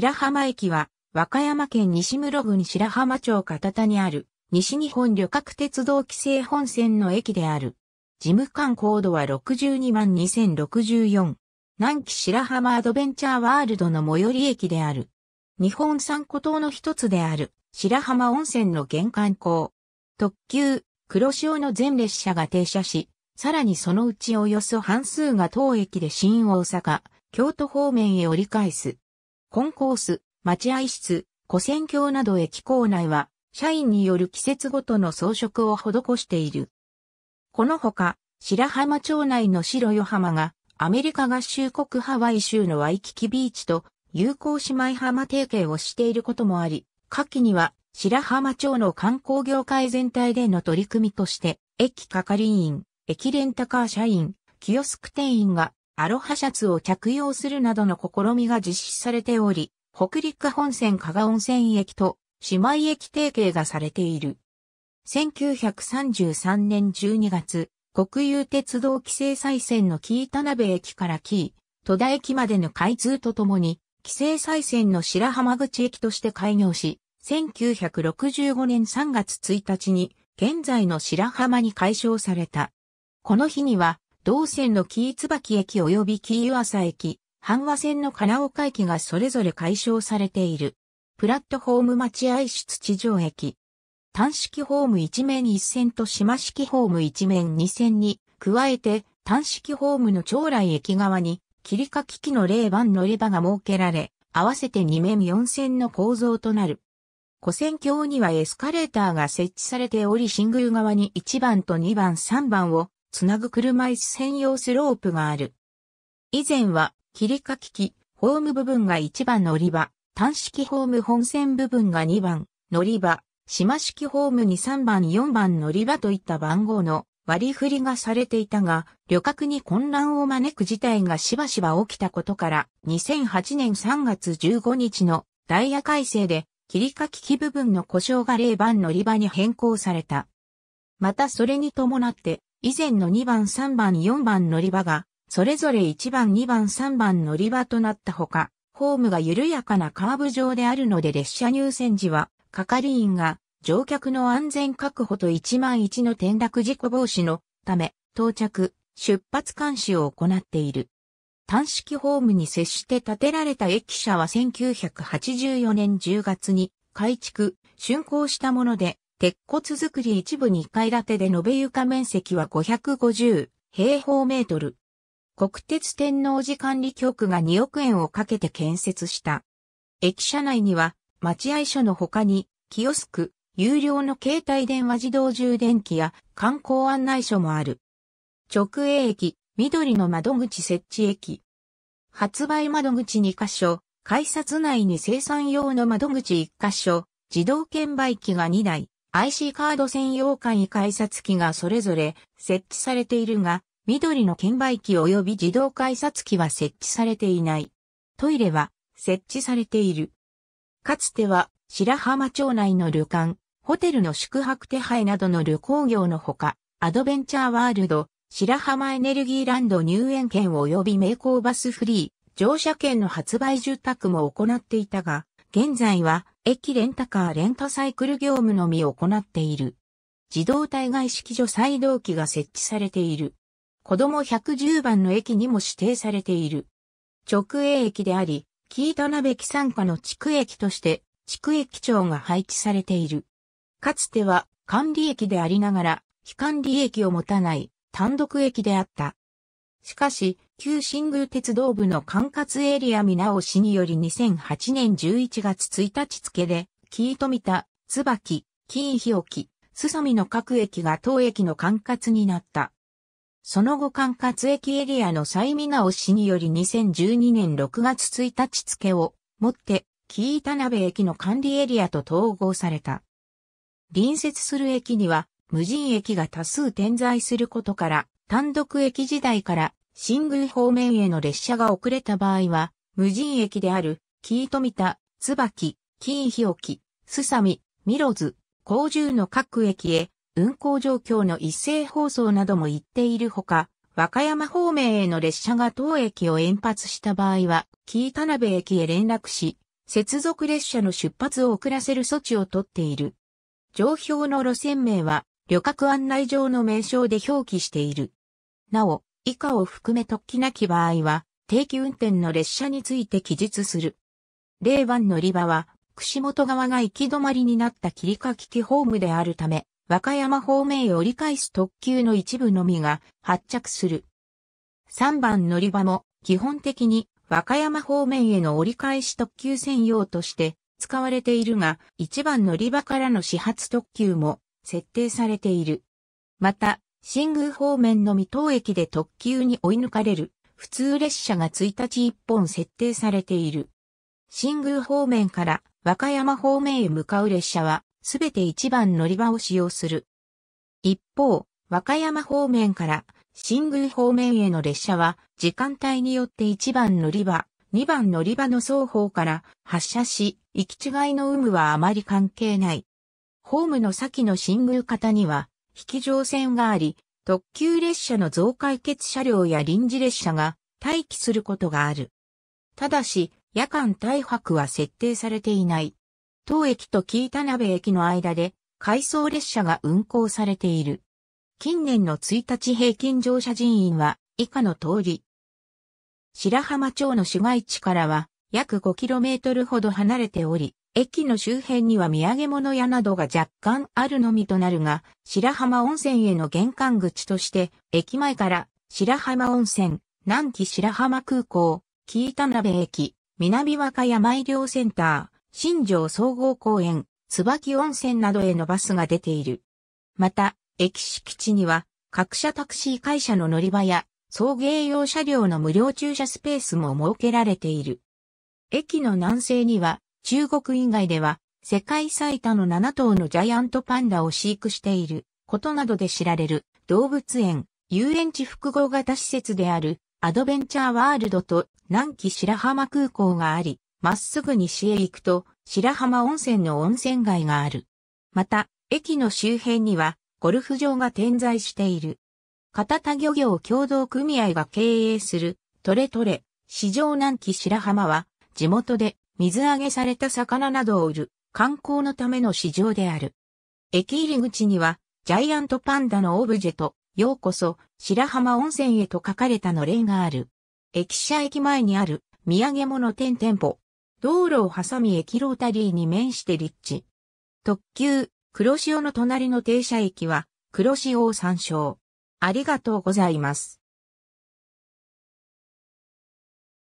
白浜駅は、和歌山県西室郡白浜町片田にある、西日本旅客鉄道規制本線の駅である。事務官高度は62万2064。南紀白浜アドベンチャーワールドの最寄り駅である。日本三古島の一つである、白浜温泉の玄関港。特急、黒潮の全列車が停車し、さらにそのうちおよそ半数が当駅で新大阪、京都方面へ折り返す。コンコース、待合室、古戦橋など駅構内は、社員による季節ごとの装飾を施している。このほか、白浜町内の白与浜が、アメリカ合衆国ハワイ州のワイキキビーチと友好姉妹浜提携をしていることもあり、下記には白浜町の観光業界全体での取り組みとして、駅係員、駅レンタカー社員、キオスク店員がアロハシャツを着用するなどの試みが実施されており、北陸本線加賀温泉駅と姉妹駅提携がされている。1933年12月、国有鉄道規制再線の木田辺駅から木、戸田駅までの開通とともに、規制再線の白浜口駅として開業し、1965年3月1日に、現在の白浜に解消された。この日には、同線の紀椿駅及び紀湯浅駅、阪和線の金岡駅がそれぞれ解消されている。プラットホーム待合室地上駅。単式ホーム一面一線と島式ホーム一面二線に、加えて単式ホームの長来駅側に、切りかき機の0番乗り場が設けられ、合わせて2面4線の構造となる。古線橋にはエスカレーターが設置されており、新宮側に1番と2番3番をつなぐ車椅子専用スロープがある。以前は、切りかき機、ホーム部分が1番乗り場、単式ホーム本線部分が2番乗り場、島式ホームに3番4番乗り場といった番号の割り振りがされていたが、旅客に混乱を招く事態がしばしば起きたことから、2008年3月15日のダイヤ改正で、切りかき機部分の故障が0番乗り場に変更された。またそれに伴って、以前の2番3番4番乗り場が、それぞれ1番2番3番乗り場となったほか、ホームが緩やかなカーブ上であるので列車入線時は、係員が乗客の安全確保と1万1の転落事故防止のため、到着、出発監視を行っている。単式ホームに接して建てられた駅舎は1984年10月に改築、竣工したもので、鉄骨造り一部2階建てで延べ床面積は550平方メートル。国鉄天王寺管理局が2億円をかけて建設した。駅舎内には待合所の他に、キオスク、有料の携帯電話自動充電器や観光案内所もある。直営駅、緑の窓口設置駅。発売窓口2カ所、改札内に生産用の窓口1カ所、自動券売機が2台、IC カード専用簡易改札機がそれぞれ設置されているが、緑の券売機及び自動改札機は設置されていない。トイレは設置されている。かつては白浜町内の旅館、ホテルの宿泊手配などの旅行業のほか、アドベンチャーワールド、白浜エネルギーランド入園券及び名工バスフリー、乗車券の発売住宅も行っていたが、現在は駅レンタカーレンタサイクル業務のみ行っている。自動体外式所再動機が設置されている。子供110番の駅にも指定されている。直営駅であり、キータナベキ参加の地区駅として、地区駅長が配置されている。かつては管理駅でありながら、非管理駅を持たない単独駅であった。しかし、旧新宮鉄道部の管轄エリア見直しにより2008年11月1日付で、木伊富田、椿、紀日置、須さみの各駅が当駅の管轄になった。その後管轄駅エリアの再見直しにより2012年6月1日付をもって、木伊田辺駅の管理エリアと統合された。隣接する駅には、無人駅が多数点在することから、単独駅時代から新宮方面への列車が遅れた場合は、無人駅である、キ、キ富田、椿、キ、ス日ミ、ミロズ、コウジュ獣の各駅へ、運行状況の一斉放送なども行っているほか、和歌山方面への列車が当駅を延発した場合は、紀タ田辺駅へ連絡し、接続列車の出発を遅らせる措置をとっている。上表の路線名は、旅客案内上の名称で表記している。なお、以下を含め特起なき場合は、定期運転の列車について記述する。令和乗り場は、串本側が行き止まりになった切りききホームであるため、和歌山方面へ折り返す特急の一部のみが発着する。3番乗り場も基本的に和歌山方面への折り返し特急専用として使われているが、1番乗り場からの始発特急も設定されている。また、新宮方面の未踏駅で特急に追い抜かれる普通列車が1日1本設定されている。新宮方面から和歌山方面へ向かう列車はすべて1番乗り場を使用する。一方、和歌山方面から新宮方面への列車は時間帯によって1番乗り場、2番乗り場の双方から発車し、行き違いの有無はあまり関係ない。ホームの先の新宮方には、引き乗船があり、特急列車の増解決車両や臨時列車が待機することがある。ただし、夜間大泊は設定されていない。当駅と木田辺駅の間で、回送列車が運行されている。近年の1日平均乗車人員は、以下の通り。白浜町の市街地からは、約 5km ほど離れており、駅の周辺には土産物屋などが若干あるのみとなるが、白浜温泉への玄関口として、駅前から白浜温泉、南紀白浜空港、紀伊田辺駅、南和歌山医療センター、新庄総合公園、椿温泉などへのバスが出ている。また、駅敷地には、各社タクシー会社の乗り場や、送迎用車両の無料駐車スペースも設けられている。駅の南西には、中国以外では、世界最多の7頭のジャイアントパンダを飼育していることなどで知られる動物園、遊園地複合型施設であるアドベンチャーワールドと南紀白浜空港があり、まっすぐ西へ行くと白浜温泉の温泉街がある。また、駅の周辺にはゴルフ場が点在している。片田漁業協同組合が経営するトレトレ、市場南紀白浜は地元で水揚げされた魚などを売る観光のための市場である。駅入り口には、ジャイアントパンダのオブジェと、ようこそ、白浜温泉へと書かれたの例がある。駅舎駅前にある、土産物店店舗。道路を挟み駅ロータリーに面して立地。特急、黒潮の隣の停車駅は、黒潮を参照。ありがとうございます。